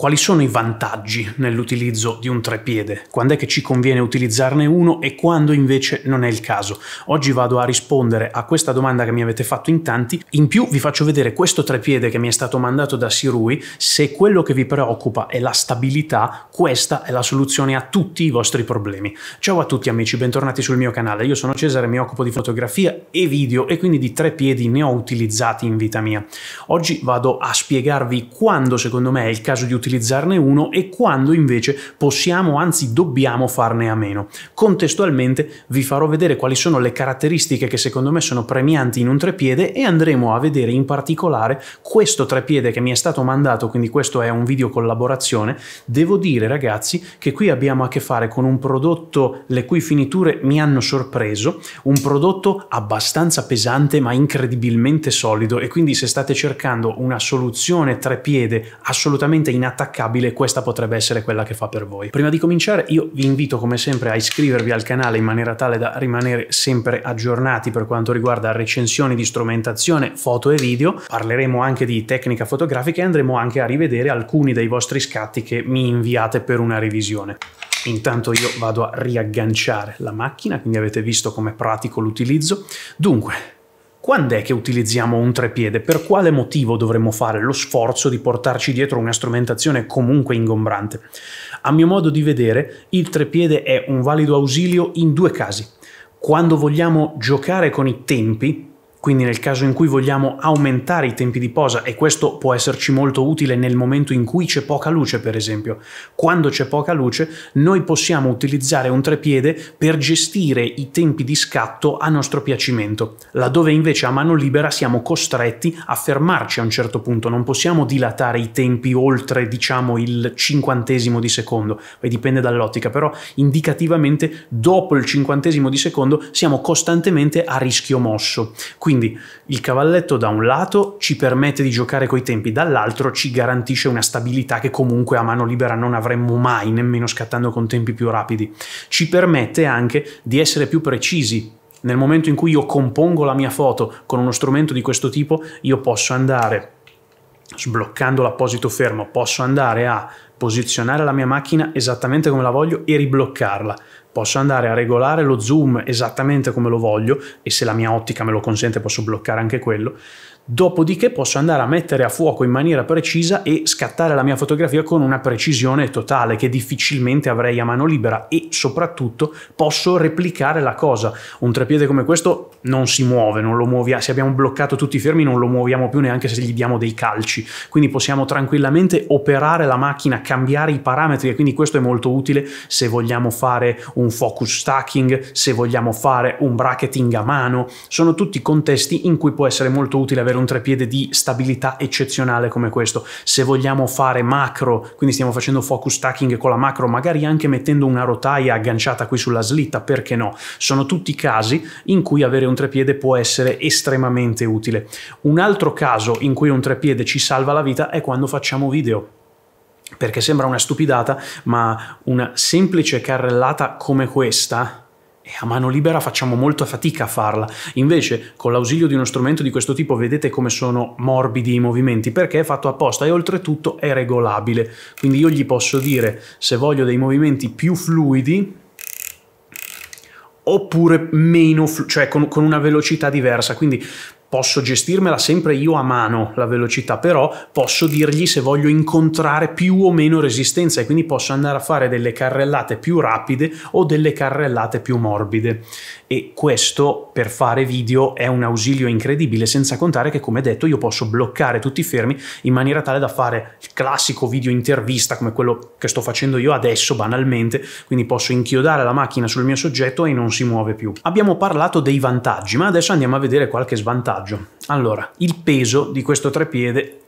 Quali sono i vantaggi nell'utilizzo di un trepiede? Quando è che ci conviene utilizzarne uno e quando invece non è il caso? Oggi vado a rispondere a questa domanda che mi avete fatto in tanti. In più vi faccio vedere questo trepiede che mi è stato mandato da Sirui. Se quello che vi preoccupa è la stabilità, questa è la soluzione a tutti i vostri problemi. Ciao a tutti amici, bentornati sul mio canale. Io sono Cesare, mi occupo di fotografia e video e quindi di trepiedi ne ho utilizzati in vita mia. Oggi vado a spiegarvi quando secondo me è il caso di utilizzarli utilizzarne uno e quando invece possiamo, anzi dobbiamo farne a meno. Contestualmente vi farò vedere quali sono le caratteristiche che secondo me sono premianti in un trepiede e andremo a vedere in particolare questo trepiede che mi è stato mandato, quindi questo è un video collaborazione. Devo dire ragazzi che qui abbiamo a che fare con un prodotto le cui finiture mi hanno sorpreso, un prodotto abbastanza pesante ma incredibilmente solido e quindi se state cercando una soluzione trepiede assolutamente inattaccabile attaccabile, questa potrebbe essere quella che fa per voi. Prima di cominciare io vi invito come sempre a iscrivervi al canale in maniera tale da rimanere sempre aggiornati per quanto riguarda recensioni di strumentazione, foto e video. Parleremo anche di tecnica fotografica e andremo anche a rivedere alcuni dei vostri scatti che mi inviate per una revisione. Intanto io vado a riagganciare la macchina, quindi avete visto come pratico l'utilizzo. Dunque, quando è che utilizziamo un trepiede? Per quale motivo dovremmo fare lo sforzo di portarci dietro una strumentazione comunque ingombrante? A mio modo di vedere, il trepiede è un valido ausilio in due casi. Quando vogliamo giocare con i tempi, quindi nel caso in cui vogliamo aumentare i tempi di posa, e questo può esserci molto utile nel momento in cui c'è poca luce, per esempio, quando c'è poca luce, noi possiamo utilizzare un trepiede per gestire i tempi di scatto a nostro piacimento, laddove invece a mano libera siamo costretti a fermarci a un certo punto, non possiamo dilatare i tempi oltre, diciamo, il cinquantesimo di secondo, poi dipende dall'ottica, però indicativamente dopo il cinquantesimo di secondo siamo costantemente a rischio mosso. Quindi quindi il cavalletto da un lato ci permette di giocare coi tempi, dall'altro ci garantisce una stabilità che comunque a mano libera non avremmo mai, nemmeno scattando con tempi più rapidi. Ci permette anche di essere più precisi. Nel momento in cui io compongo la mia foto con uno strumento di questo tipo, io posso andare sbloccando l'apposito fermo, posso andare a posizionare la mia macchina esattamente come la voglio e ribloccarla posso andare a regolare lo zoom esattamente come lo voglio e se la mia ottica me lo consente posso bloccare anche quello dopodiché posso andare a mettere a fuoco in maniera precisa e scattare la mia fotografia con una precisione totale che difficilmente avrei a mano libera e soprattutto posso replicare la cosa. Un trepiede come questo non si muove, non lo muoviamo, se abbiamo bloccato tutti i fermi non lo muoviamo più neanche se gli diamo dei calci, quindi possiamo tranquillamente operare la macchina, cambiare i parametri e quindi questo è molto utile se vogliamo fare un focus stacking, se vogliamo fare un bracketing a mano, sono tutti contesti in cui può essere molto utile avere avere un trepiede di stabilità eccezionale come questo. Se vogliamo fare macro, quindi stiamo facendo focus stacking con la macro, magari anche mettendo una rotaia agganciata qui sulla slitta, perché no? Sono tutti casi in cui avere un trepiede può essere estremamente utile. Un altro caso in cui un trepiede ci salva la vita è quando facciamo video perché sembra una stupidata, ma una semplice carrellata come questa e a mano libera facciamo molta fatica a farla. Invece, con l'ausilio di uno strumento di questo tipo, vedete come sono morbidi i movimenti, perché è fatto apposta e oltretutto è regolabile. Quindi io gli posso dire se voglio dei movimenti più fluidi oppure meno, cioè con, con una velocità diversa. Quindi posso gestirmela sempre io a mano la velocità, però posso dirgli se voglio incontrare più o meno resistenza e quindi posso andare a fare delle carrellate più rapide o delle carrellate più morbide. E questo per fare video è un ausilio incredibile, senza contare che come detto io posso bloccare tutti i fermi in maniera tale da fare il classico video intervista come quello che sto facendo io adesso banalmente, quindi posso inchiodare la macchina sul mio soggetto e non si muove più. Abbiamo parlato dei vantaggi, ma adesso andiamo a vedere qualche svantaggio vantaggio. Allora, il peso di questo trepiede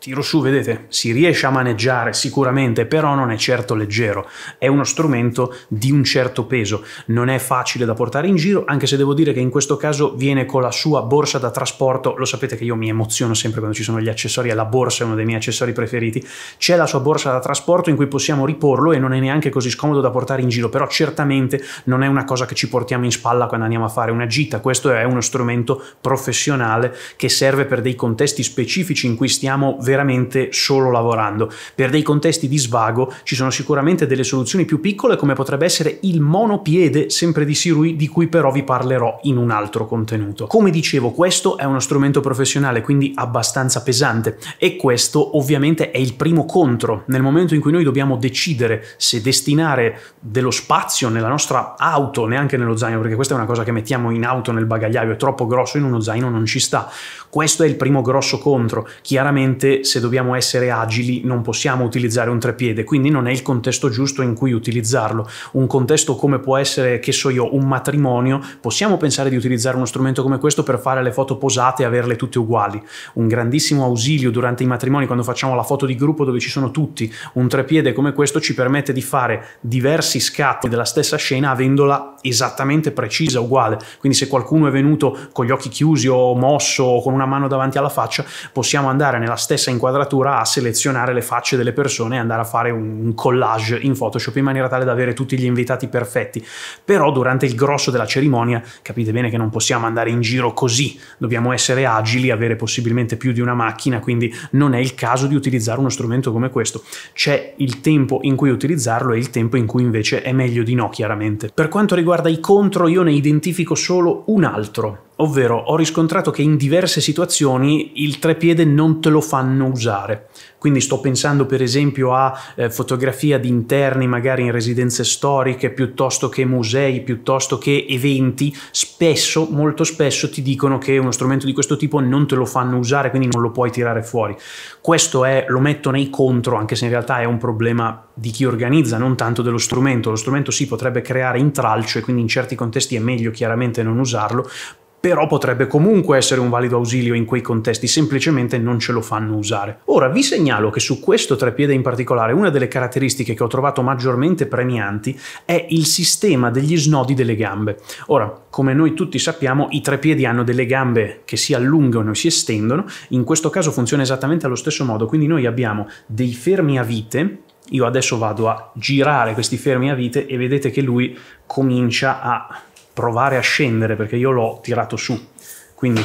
tiro su, vedete, si riesce a maneggiare sicuramente, però non è certo leggero, è uno strumento di un certo peso, non è facile da portare in giro, anche se devo dire che in questo caso viene con la sua borsa da trasporto, lo sapete che io mi emoziono sempre quando ci sono gli accessori e la borsa è uno dei miei accessori preferiti, c'è la sua borsa da trasporto in cui possiamo riporlo e non è neanche così scomodo da portare in giro, però certamente non è una cosa che ci portiamo in spalla quando andiamo a fare una gita, questo è uno strumento professionale che serve per dei contesti specifici in cui stiamo veramente solo lavorando. Per dei contesti di svago ci sono sicuramente delle soluzioni più piccole come potrebbe essere il monopiede sempre di Sirui di cui però vi parlerò in un altro contenuto. Come dicevo questo è uno strumento professionale quindi abbastanza pesante e questo ovviamente è il primo contro nel momento in cui noi dobbiamo decidere se destinare dello spazio nella nostra auto, neanche nello zaino perché questa è una cosa che mettiamo in auto nel bagagliaio, è troppo grosso in uno zaino non ci sta. Questo è il primo grosso contro. Chiaramente se dobbiamo essere agili non possiamo utilizzare un trepiede, quindi non è il contesto giusto in cui utilizzarlo. Un contesto come può essere, che so io, un matrimonio, possiamo pensare di utilizzare uno strumento come questo per fare le foto posate e averle tutte uguali. Un grandissimo ausilio durante i matrimoni quando facciamo la foto di gruppo dove ci sono tutti, un trepiede come questo ci permette di fare diversi scatti della stessa scena avendola esattamente precisa, uguale. Quindi se qualcuno è venuto con gli occhi chiusi o mosso o con una mano davanti alla faccia, possiamo andare nella stessa stessa inquadratura a selezionare le facce delle persone e andare a fare un collage in Photoshop in maniera tale da avere tutti gli invitati perfetti. Però durante il grosso della cerimonia capite bene che non possiamo andare in giro così, dobbiamo essere agili, avere possibilmente più di una macchina, quindi non è il caso di utilizzare uno strumento come questo. C'è il tempo in cui utilizzarlo e il tempo in cui invece è meglio di no, chiaramente. Per quanto riguarda i contro, io ne identifico solo un altro, Ovvero, ho riscontrato che in diverse situazioni il trepiede non te lo fanno usare. Quindi sto pensando per esempio a eh, fotografia di interni, magari in residenze storiche, piuttosto che musei, piuttosto che eventi. Spesso, molto spesso, ti dicono che uno strumento di questo tipo non te lo fanno usare, quindi non lo puoi tirare fuori. Questo è, lo metto nei contro, anche se in realtà è un problema di chi organizza, non tanto dello strumento. Lo strumento si potrebbe creare intralcio e quindi in certi contesti è meglio chiaramente non usarlo, però potrebbe comunque essere un valido ausilio in quei contesti, semplicemente non ce lo fanno usare. Ora vi segnalo che su questo trepiede in particolare una delle caratteristiche che ho trovato maggiormente premianti è il sistema degli snodi delle gambe. Ora, come noi tutti sappiamo, i trepiedi hanno delle gambe che si allungano e si estendono, in questo caso funziona esattamente allo stesso modo, quindi noi abbiamo dei fermi a vite io adesso vado a girare questi fermi a vite e vedete che lui comincia a provare a scendere perché io l'ho tirato su. Quindi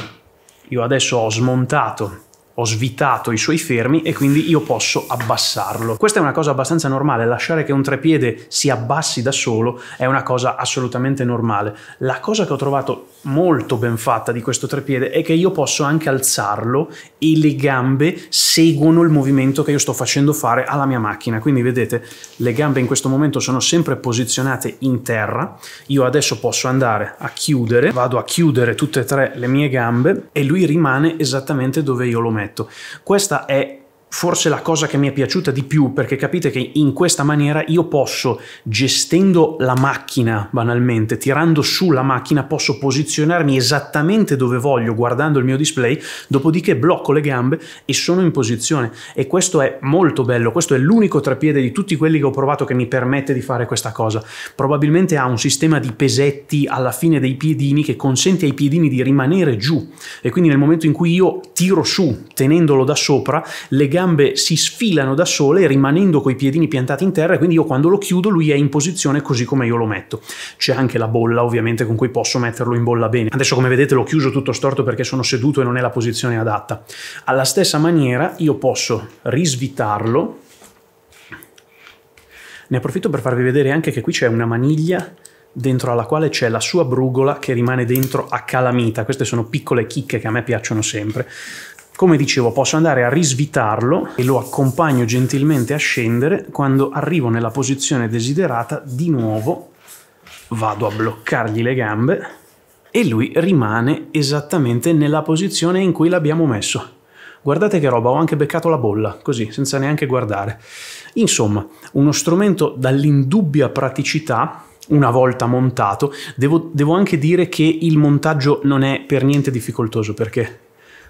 io adesso ho smontato ho svitato i suoi fermi e quindi io posso abbassarlo. Questa è una cosa abbastanza normale, lasciare che un trepiede si abbassi da solo è una cosa assolutamente normale. La cosa che ho trovato molto ben fatta di questo trepiede è che io posso anche alzarlo e le gambe seguono il movimento che io sto facendo fare alla mia macchina. Quindi vedete, le gambe in questo momento sono sempre posizionate in terra. Io adesso posso andare a chiudere, vado a chiudere tutte e tre le mie gambe e lui rimane esattamente dove io lo metto scommetto. Questa è forse la cosa che mi è piaciuta di più perché capite che in questa maniera io posso gestendo la macchina banalmente tirando su la macchina posso posizionarmi esattamente dove voglio guardando il mio display dopodiché blocco le gambe e sono in posizione e questo è molto bello questo è l'unico trapiede di tutti quelli che ho provato che mi permette di fare questa cosa probabilmente ha un sistema di pesetti alla fine dei piedini che consente ai piedini di rimanere giù e quindi nel momento in cui io tiro su tenendolo da sopra le gambe gambe si sfilano da sole rimanendo coi piedini piantati in terra e quindi io quando lo chiudo lui è in posizione così come io lo metto. C'è anche la bolla ovviamente con cui posso metterlo in bolla bene. Adesso come vedete l'ho chiuso tutto storto perché sono seduto e non è la posizione adatta. Alla stessa maniera io posso risvitarlo. Ne approfitto per farvi vedere anche che qui c'è una maniglia dentro alla quale c'è la sua brugola che rimane dentro a calamita. Queste sono piccole chicche che a me piacciono sempre. Come dicevo, posso andare a risvitarlo e lo accompagno gentilmente a scendere. Quando arrivo nella posizione desiderata, di nuovo vado a bloccargli le gambe e lui rimane esattamente nella posizione in cui l'abbiamo messo. Guardate che roba, ho anche beccato la bolla, così, senza neanche guardare. Insomma, uno strumento dall'indubbia praticità una volta montato. Devo, devo anche dire che il montaggio non è per niente difficoltoso perché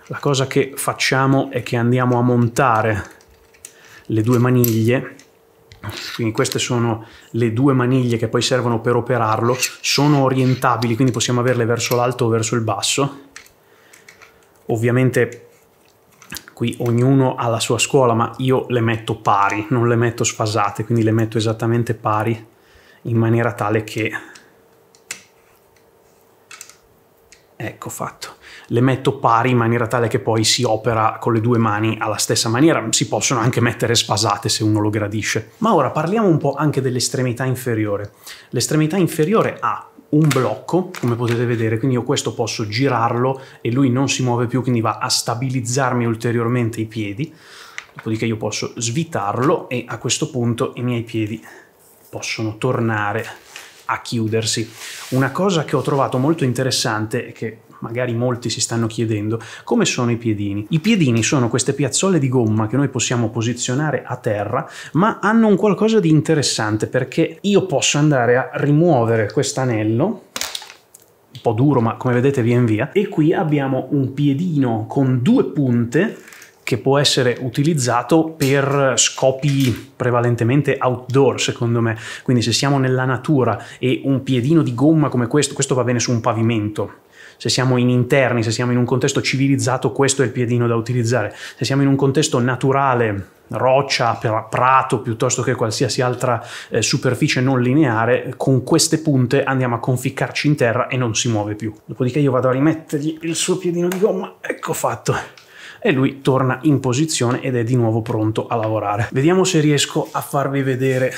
la cosa che facciamo è che andiamo a montare le due maniglie quindi queste sono le due maniglie che poi servono per operarlo sono orientabili quindi possiamo averle verso l'alto o verso il basso ovviamente qui ognuno ha la sua scuola ma io le metto pari non le metto sfasate quindi le metto esattamente pari in maniera tale che ecco fatto le metto pari in maniera tale che poi si opera con le due mani alla stessa maniera, si possono anche mettere spasate se uno lo gradisce. Ma ora parliamo un po' anche dell'estremità inferiore. L'estremità inferiore ha un blocco, come potete vedere, quindi io questo posso girarlo e lui non si muove più, quindi va a stabilizzarmi ulteriormente i piedi, dopodiché io posso svitarlo e a questo punto i miei piedi possono tornare a chiudersi. Una cosa che ho trovato molto interessante, che magari molti si stanno chiedendo, come sono i piedini? I piedini sono queste piazzole di gomma che noi possiamo posizionare a terra, ma hanno un qualcosa di interessante perché io posso andare a rimuovere quest'anello un po' duro ma come vedete via in via e qui abbiamo un piedino con due punte che può essere utilizzato per scopi prevalentemente outdoor, secondo me. Quindi se siamo nella natura e un piedino di gomma come questo, questo va bene su un pavimento se siamo in interni, se siamo in un contesto civilizzato, questo è il piedino da utilizzare. Se siamo in un contesto naturale, roccia, prato, piuttosto che qualsiasi altra eh, superficie non lineare, con queste punte andiamo a conficcarci in terra e non si muove più. Dopodiché io vado a rimettergli il suo piedino di gomma, ecco fatto. E lui torna in posizione ed è di nuovo pronto a lavorare. Vediamo se riesco a farvi vedere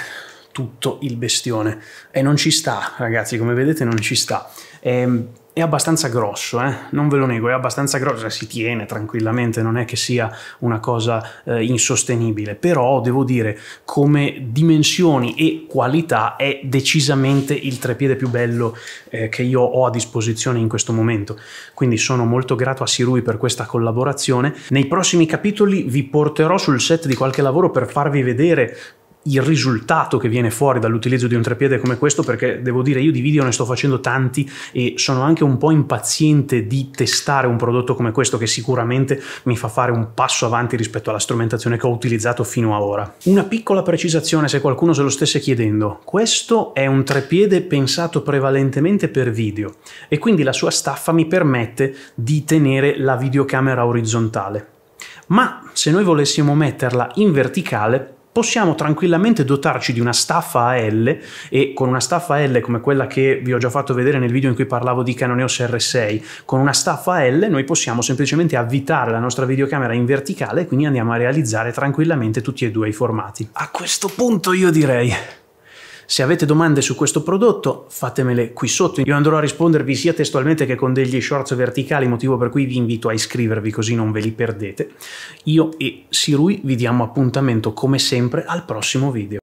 tutto il bestione. E non ci sta, ragazzi, come vedete non ci sta. Ehm è abbastanza grosso, eh? non ve lo nego, è abbastanza grosso, cioè, si tiene tranquillamente, non è che sia una cosa eh, insostenibile, però devo dire come dimensioni e qualità è decisamente il trepiede più bello eh, che io ho a disposizione in questo momento, quindi sono molto grato a Sirui per questa collaborazione. Nei prossimi capitoli vi porterò sul set di qualche lavoro per farvi vedere il risultato che viene fuori dall'utilizzo di un treppiede come questo, perché devo dire io di video ne sto facendo tanti e sono anche un po' impaziente di testare un prodotto come questo che sicuramente mi fa fare un passo avanti rispetto alla strumentazione che ho utilizzato fino ad ora. Una piccola precisazione se qualcuno se lo stesse chiedendo, questo è un treppiede pensato prevalentemente per video e quindi la sua staffa mi permette di tenere la videocamera orizzontale. Ma se noi volessimo metterla in verticale, possiamo tranquillamente dotarci di una staffa a L e con una staffa a L come quella che vi ho già fatto vedere nel video in cui parlavo di Canon EOS R6, con una staffa a L noi possiamo semplicemente avvitare la nostra videocamera in verticale e quindi andiamo a realizzare tranquillamente tutti e due i formati. A questo punto io direi se avete domande su questo prodotto, fatemele qui sotto. Io andrò a rispondervi sia testualmente che con degli shorts verticali, motivo per cui vi invito a iscrivervi così non ve li perdete. Io e Sirui vi diamo appuntamento come sempre al prossimo video.